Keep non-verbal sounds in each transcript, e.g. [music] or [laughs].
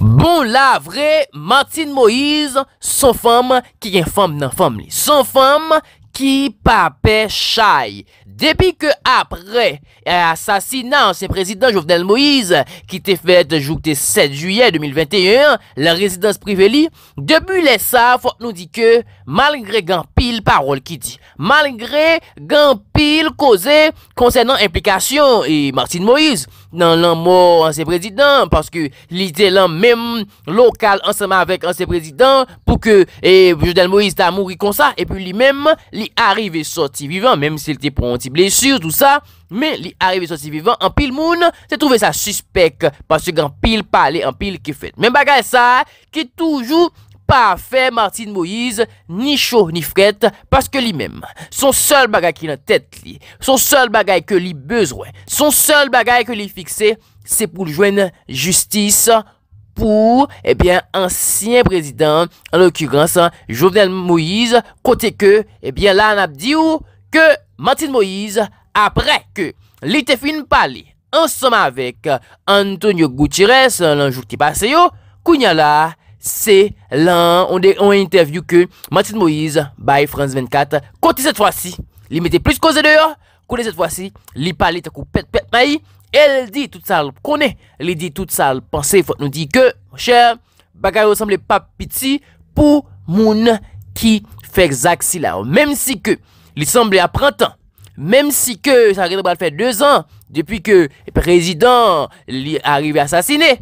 Bon la vre, Martin Moïse son fom ki gen fom nan fom li, son fom ki pape chay. Depi ke apre euh, asasina anse prezident Jovenel Moïse ki te fet joukte 7 juye 2021 la rezidans privé li, debi le sa fote nou di ke malingre gampil parol ki di, malingre gampil. Pile koze konsenant implikasyon e Martin Moïse nan lan mò anse prezidant, paske li te lan mem lokal anseman avèk anse prezidant pou ke e, Jeudel Moïse ta mouri konsa, e pou li mem li arrive soti vivan, mem se li te pronti blesur, tout sa, men li arrive soti vivan, anpil moun se trove sa suspek paske gen anpil pale, anpil ki fet. Men bagay sa, ki toujou... pa fe Martin Moïse ni chou ni fret, paske li mem, son sol bagay ki nan tet li, son sol bagay ke li bezwe, son sol bagay ke li fikse, se pou ljouen justice, pou, ebyen, eh ansyen prezident, an l'okurans, Jovenel Moïse, kote ke, ebyen, eh la an ap di ou, ke Martin Moïse, apre ke, li te fin pali, ansen ma vek, Antonio Gutierrez, lan jouti pase yo, kounya la, Se lan, on interview ke Matin Moïse, Baye France 24, kote set fwa si, li mette plus koze deyo, kote set fwa si, li pale ta kou pet pet mayi, el di tout sal kone, li di tout sal panse, fote nou di ke, chè, baka yo semble pa piti pou moun ki fek zaksila. Mèm si ke li semble a prantan, mèm si ke sa rire bal fè 2 an, depi ke prezident li arrive asasine,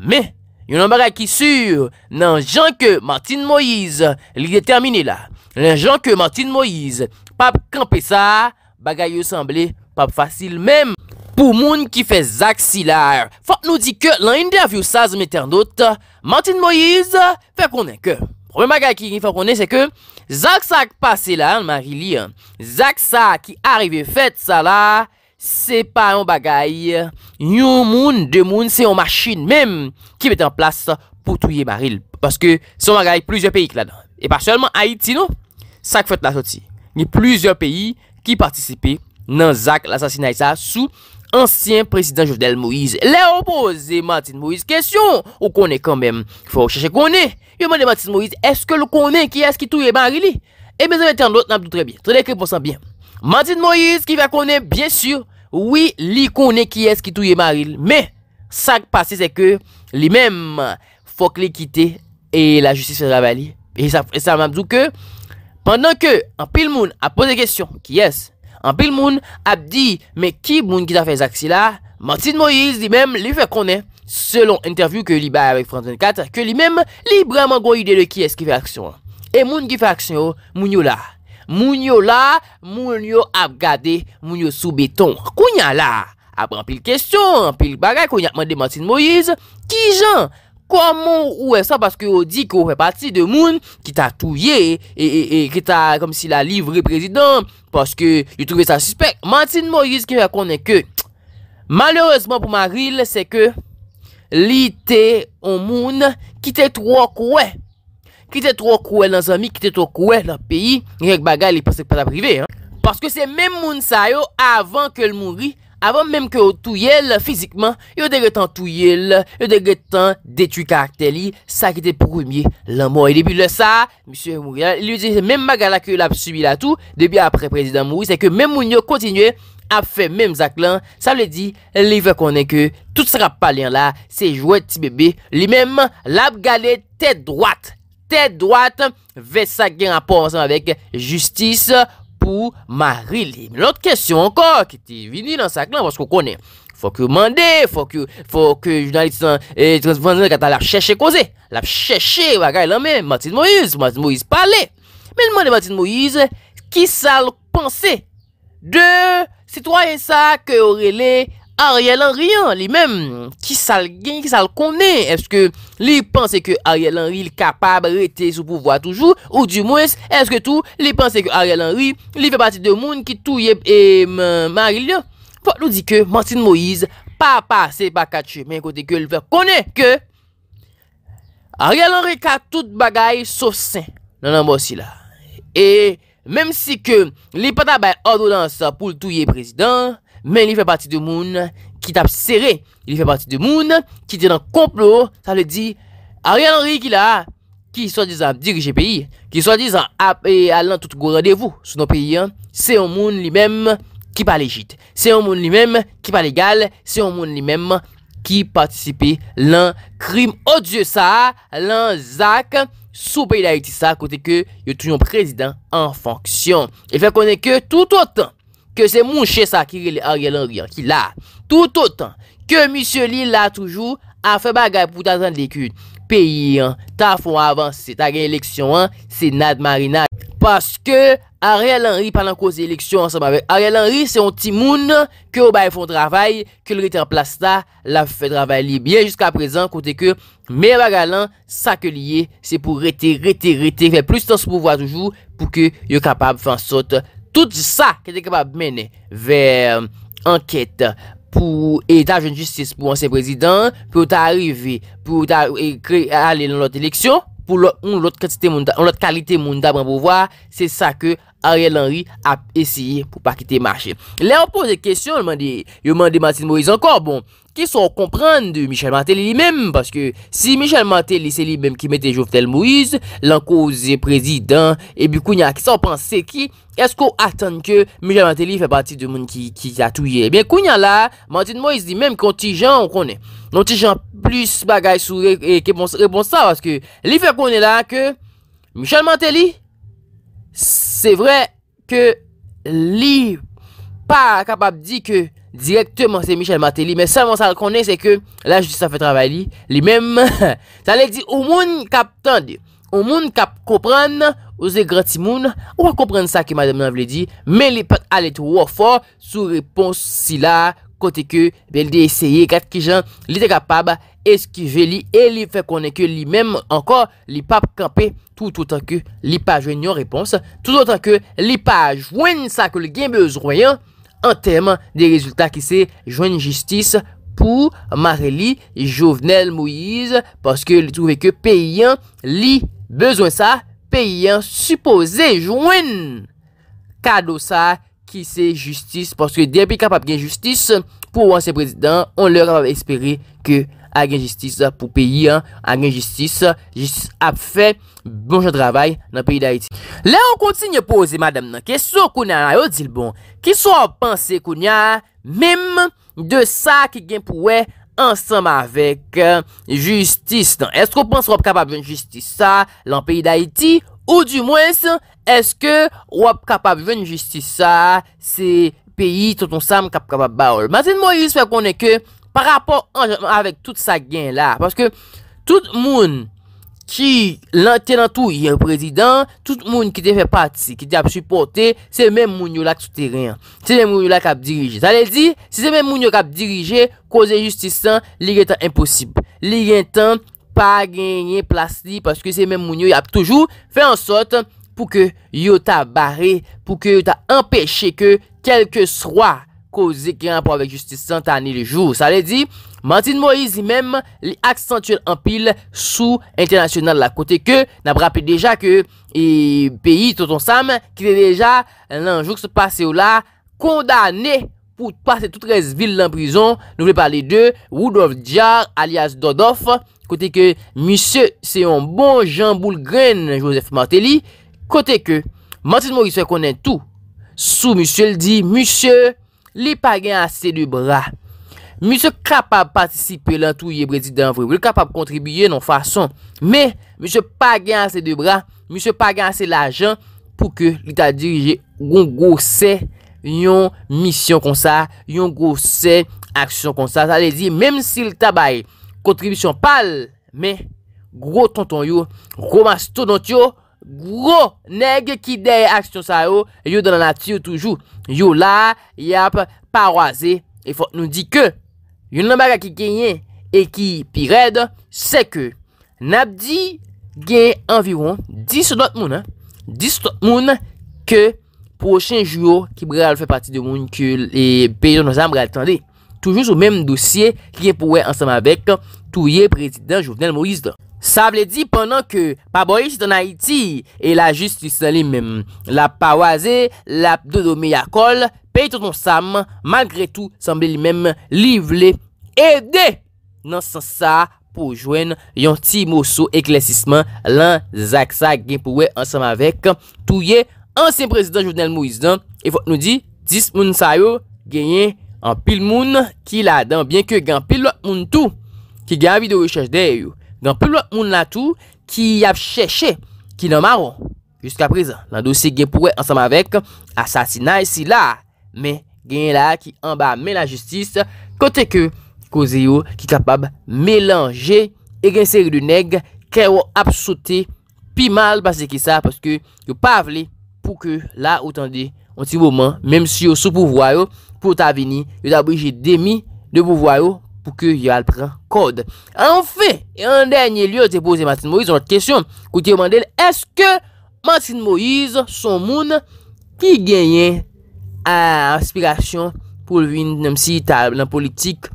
mèm. Yon nan bagay ki sur nan jan ke Martin Moïse li de termine la. Nan jan ke Martin Moïse pap kampe sa, bagay yo semble pap fasil. Mem pou moun ki fe Zak Silar, fote nou di ke lan yon dervyou sa zmeten dot, Martin Moïse fe konen ke. Promen bagay ki fin konen se ke Zak Silar, Zak Silar ki arrive fete sa la, Se pa yon bagay, yon moun, de moun, se yon machin mem ki bete an plas pou touye baril. Paske se yon bagay, plouzyor peyi k la dan. E pa sèlman Haiti nou, sak fèt la soti. Ni plouzyor peyi ki partisipe nan Zak l'assassinat sa sou ansyen presidant Jovedel Moïse. Le opoze Martin Moïse. Kèsyon, ou konè kanmèm, ki fò chèche konè. Yo man de Martin Moïse, eske lou konè, ki eski touye barili? E ben zavète an lot nan toutrebyen, toutrebyen. Manti de Moïse ki fè konè, biensur, wè li konè ki es ki tou ye maril. Mè, sa k pasi se ke li mèm fòk li kitè e la justice fè ravali. E sa mèm zou ke, pandan ke an pil moun ap pose gèsyon ki es, an pil moun ap di, mè ki moun ki ta fè zaksila, manti de Moïse li mèm li fè konè, selon interview ke li bè avèk 34, ke li mèm li brèman gò yide le ki es ki fè aksyon. E moun ki fè aksyon, moun yo la, Moun yo la, moun yo ap gade, moun yo soubeton. Kou nyan la? A bran pil kestyon, pil bagay, kou nyan mande Martin Moïse. Ki jan? Kou an moun ouwe sa? Paske ou di kou fè pati de moun ki ta touye, e, e, e ki ta kom si la livre prezidant, paske yu trouve sa suspect. Martin Moïse ki fè konen ke, malèrezman pou ma ril, se ke, li te ou moun ki te tròk ouwe. ki te tro kouè nan zami, ki te tro kouè nan peyi, yon yon bagay li posek pa la prive, paske se men moun sa yo avan ke l moun ri, avan menm ke yo touyèl fizikman, yo degetan touyèl, yo degetan detu karakter li, sa ki te proumiye lan moun, e debi le sa, monsi moun, li yon se men magalak yo lap subi la tou, debi apre prezident moun, se ke men moun yo kontinye ap fe menm zak lan, sa le di, li ve konen ke, tout se rap palen la, se jwè ti bebe, li menm, lap gale tèt droat, tête droite vers ça en rapport avec justice pour Marilyn. L'autre question encore qui est venue dans sa clan parce qu'on connaît. Faut que demander, faut que faut que journaliste et euh, transvendeur quand la et causer, la chercher bagaille là même Martin Moïse, Martin Moïse parler. Mais demandez Martin Moïse qui ça pensait de citoyen ça que aurait Ariel Henry an li menm ki sal gen, ki sal konen. Eske li panse ke Ariel Henry li kapab rete sou pouvoi toujou? Ou di mwes, eske tou li panse ke Ariel Henry li fe pati de moun ki touye e, marilyon? Fwa, nou di ke Martin Moise pa pa se baka che men kote ke l ve konen ke Ariel Henry ka tout bagay sou sen nananbo si la. E menm si ke li pata bay ordo dansa pou touye prezident, men li fè pati de moun ki tap serè, li fè pati de moun ki dè nan komplot, sa le di, a rien anri ki la, ki so di zan dirije peyi, ki so di zan ap e alan tout gwo radevou, sou nan peyi an, se yon moun li mèm ki pa legit, se yon moun li mèm ki pa legal, se yon moun li mèm ki patisipe lan krim odye sa, lan zak, sou peyi la iti sa, kote ke yo tou yon prezidan an fanksyon, e fè konen ke tout otan, Kè se moun chè sa ki re le Ariel Henry an Ki la Tout otan Kè M. Lille la toujou A fè bagay pou t'azan de l'ekut Pè yi an Tafon avans Se ta gen l'eleksyon an Se nad marina Paske Ariel Henry Panan kouz l'eleksyon an Sama ve Ariel Henry se yon timoun Kè ou ba yon foun travay Kè l're te emplas ta La fè travay li Bien jiska prezan Kote kè Mè bagay lan Sa ke liye Se pou rete rete rete Fè plus tan sou pouvoi toujou Pou ke Yon kapab fè an sot Sa tout sa ke te kapab mene ver euh, enquete pou etajen justice pou anse prezident pou ta arrive pou ta kre ale lout eleksyon pou lout kalite moun taban pou vwa, se sa ke Ariel Henry ap esye pou pa kite mache. Le an pose kesyon, yo man de Matin Moise, ankor bon S'on komprende Michel Mantelli li menm Baske si Michel Mantelli se li menm Ki mette jouf tel Moise Lanko ze prezidant E bi kounyan ki sa on panse ki Esko atan ke Michel Mantelli Fe pati de moun ki atouye Ebyen kounyan la Manti de Moise li menm Kon ti jan ou konen Non ti jan plus bagay sou E ke bon sa Baske li fe konen la ke Michel Mantelli Se vre ke li Pa kapab di ke direktement se Michel Martelly, men sa monsal konen se ke, la je dis sa fe travay li, li men, [laughs] sa le di, ou moun kap tande, ou moun kap kopran, ou se gratimoun, ou pa kopran sa ke madame Nanveli di, men li pat alet wofa, sou repons si la, kote ke, bel de eseye, kat ki jan, li de kapab, eski ve li, e li fe konen ke li men, ankor, li pap kampe, tout ou tanke, li pa jwen yo repons, tout ou tanke, li pa jwen sa ke li genbe ou zroyan, repons, an teman de rezultat ki se jwen justice pou Mareli Jovenel Moise paske li touve ke peyen li bezwen sa, peyen suppose jwen kado sa ki se justice paske depi kapap gen justice pou anse prezident, on lera espere ke justice. A gen jistis pou peyi an A gen jistis, jistis ap fe Bon jen travay nan peyi da iti Le an kontinye pose madame nan Kesso kounen an, yo dil bon Kiso an panse kounen an Mem de sa ki gen pouwe Ansem avek eh, Jistis nan, esko panse wap kapab ven Jistis sa lan peyi da iti Ou di mwes, eske Wap kapab ven jistis sa Se peyi ton sam Kapab baol, madame mwes fè konen ke Par rapport anjantman avèk tout sa gen la, paske tout moun ki lantè nan tou yè prezidant, tout moun ki te fè pati, ki te ap supporte, se mè moun yo lak souterien, se mè moun yo lak ap dirije. Ta lè di, se se mè moun yo lak ap dirije, kozè justisan, li gen tan imposible. Li gen tan pa genye plasli, paske se mè moun yo lak toujou, fè an sot pou ke yo ta barè, pou ke yo ta empèche ke kelke swa, ko zekyan pou avek justice santani le jou. Sa le di, Martin Moïse li mem, li aksentuel anpil sou internasyonal. La kote ke, na brape deja ke, e peyi, touton sam, ki le deja, lan jou se pase ou la, kondane, pou pase toutres vil la prison, nou le pale de, Woodrow Dyer, alias Dodoff, kote ke, misye, se yon bon Jean Boulgren, Joseph Martelly, kote ke, Martin Moïse konen tou, sou misye le di, misye, Li pa gen ase de bra, mi se kapab patisipe lan tou ye brezidan vwe, li kapab kontribye nan fason. Me, mi se pa gen ase de bra, mi se pa gen ase la jen pou ke li ta dirije yon gose, yon misyon konsa, yon gose, aksyon konsa. Gwo neg ki de aksyon sa yo, yo danan ati yo toujou, yo la yap parwaze, e fote nou di ke, yon nanbaga ki genye, e ki pi red, se ke, nabdi genye environ 10 not moun, 10 not moun, ke prochen juyo ki breal fè pati de moun, ki le peyo nou zan breal tande, toujou sou menm dosye ki genye pouwe ansama vek touye prezident Jovenel Moïse dan. Sa ble di penan ke pa boyish dan Haiti e la justice li men, la pa waze, la dodo me yakol, pey to ton sam, malgre tou san ble li men, li vle ede nan san sa pou jwen yon ti moso eklesisman lan Zaksa gen pou we ansam avek tou ye ansen prezident jounel Moïse dan. E fote nou di, dis moun sa yo genye an pil moun ki la dan, bien ke gen pil lot moun tou ki gen avi de wechaj de yo. Gan pou lout moun la tou ki ap cheche ki nan maron. Juska prezant, nan dosi gen pouwe ansam avek asasina esi la. Men gen la ki anba men la justis kote ke koze yo ki kapab melange e gen seri de neg kre ou ap sote pi mal basi ki sa paske yo pa avle pou ke la ou tande onti pouman menm si yo sou pouvwayo pou ta vini yo ta abrije demi de pouvwayo pou ke yal pran kode. An fe, en denye lyo, te pose Martin Moïse, anote kesyon, kouti yo mandel, eske Martin Moïse son moun ki genyen a aspirasyon pou lvin nam si ta blan politik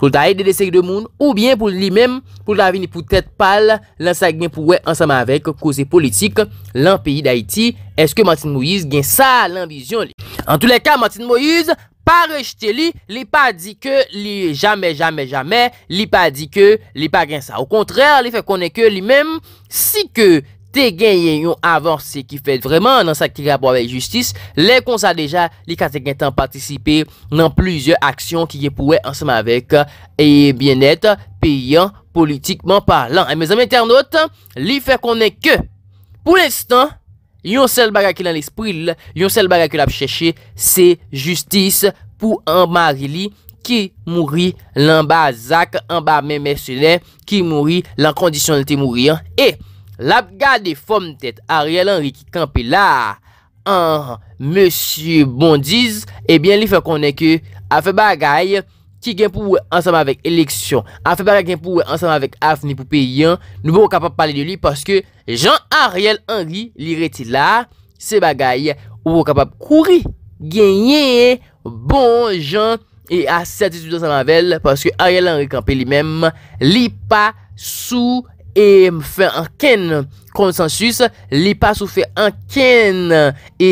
pou lta e de desek de moun ou bien pou li men, pou lta vini pou tet pal lan sagmen pou we ansama avek kose politik lan peyi d'Haïti, eske Martin Moïse gen sa lan vizyon li. An tou le ka, Martin Moïse, pa rejte li, li pa di ke li jamè, jamè, jamè, li pa di ke li pa gen sa. Au kontrèl, li fè konè ke li mèm, si ke te gen yè yon avansi ki fè vreman nan sa ki gè apò avè justice, le kon sa deja li kate gen tan patisipè nan plizè aksyon ki yè pouè ansèm avèk e bienèt payan politikman palan. E mèzèm internot, li fè konè ke pou l'estan, Yon sel bagay ki lan l'espril, yon sel bagay ki l ap chèche, se justice pou an barili ki mouri l an bar zak, an bar mè mè sèlè, ki mouri l an kondisyon l tè mouri. E, l ap gade fòm tèt Ariel Henrique Campella an M. Bondiz, ebyen li fè konè kè a fè bagay. Ki gen pou wè ansama wèk eleksyon. Afi barak gen pou wèk ansama wèk afni pou pe yon. Nou wè wè bon wè kapab pale de li. Paske jan Ariel Henry li reti la. Se bagay wè wè wè bon wè kapab kouri. Genyen. Bon jan. E ase ati sou dansan wèl. Paske Ariel Henry kampe li menm. Li pa sou genyen. E fè anken konsensus, li pa sou fè anken e, e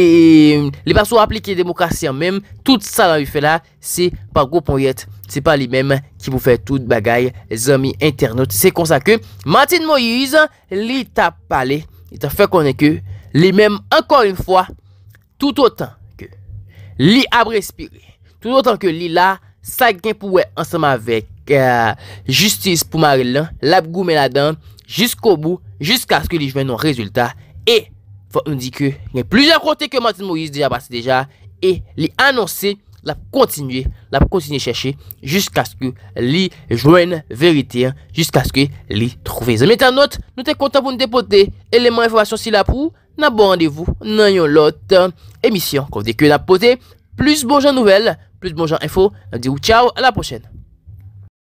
li pa sou aplike demokrasya mèm, tout sa la vi fè la, se pa goupon yet, se pa li mèm ki pou fè tout bagay, zami, internaut. Se konsa ke, Martin Moïse, li ta pale, li ta fè konen ke, li mèm ankon yon fwa, tout otan ke, li ap respire, tout otan ke li la, sa gen pou wè ansama vek, euh, justice pou mare lan, lab gou men la dan, Jusk obou, jisk aske li jwen nou rezultat E, fò ndi kè, nè plus an kontè ke Martin Moïse Deja basi deja, e li anonsè La pou kontinye, la pou kontinye chèche Jisk aske li jwen verite, jisk aske li trouvez Mè tan not, nou tè kontan pou nou depote Eleman infopasyon si la pou, nan bon randevou Nan yon lot, emisyon kòv de kè la potè Plus bonjan nouvel, plus bonjan info Nè di ou, tchao, la pochèn